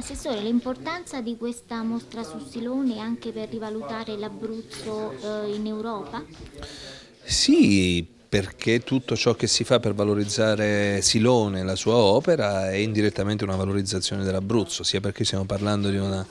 Assessore, l'importanza di questa mostra su Silone anche per rivalutare l'Abruzzo eh, in Europa? Sì, perché tutto ciò che si fa per valorizzare Silone e la sua opera è indirettamente una valorizzazione dell'Abruzzo, sia perché stiamo parlando di una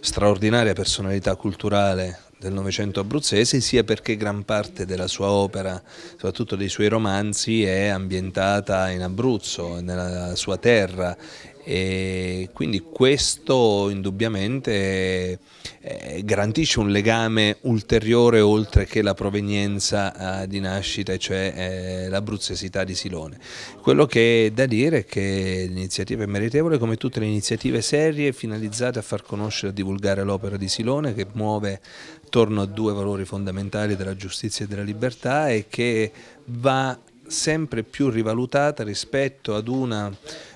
straordinaria personalità culturale del Novecento abruzzese, sia perché gran parte della sua opera, soprattutto dei suoi romanzi, è ambientata in Abruzzo, nella sua terra e quindi questo indubbiamente eh, garantisce un legame ulteriore oltre che la provenienza eh, di nascita, cioè eh, l'abruzzesità di Silone. Quello che è da dire è che l'iniziativa è meritevole come tutte le iniziative serie finalizzate a far conoscere e divulgare l'opera di Silone che muove attorno a due valori fondamentali della giustizia e della libertà e che va sempre più rivalutata rispetto ad una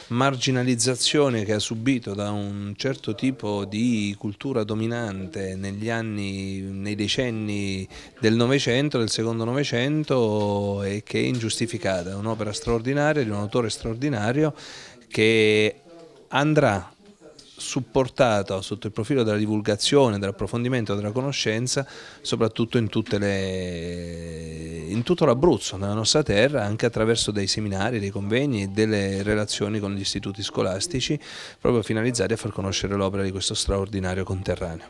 marginalizzazione che ha subito da un certo tipo di cultura dominante negli anni, nei decenni del Novecento, del secondo Novecento e che è ingiustificata, è un'opera straordinaria di un autore straordinario che andrà supportato sotto il profilo della divulgazione, dell'approfondimento, della conoscenza, soprattutto in tutte le in tutto l'Abruzzo, nella nostra terra, anche attraverso dei seminari, dei convegni e delle relazioni con gli istituti scolastici, proprio finalizzati a far conoscere l'opera di questo straordinario conterraneo.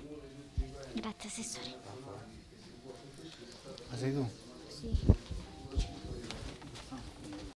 Grazie Assessore. Ma sei tu? Sì.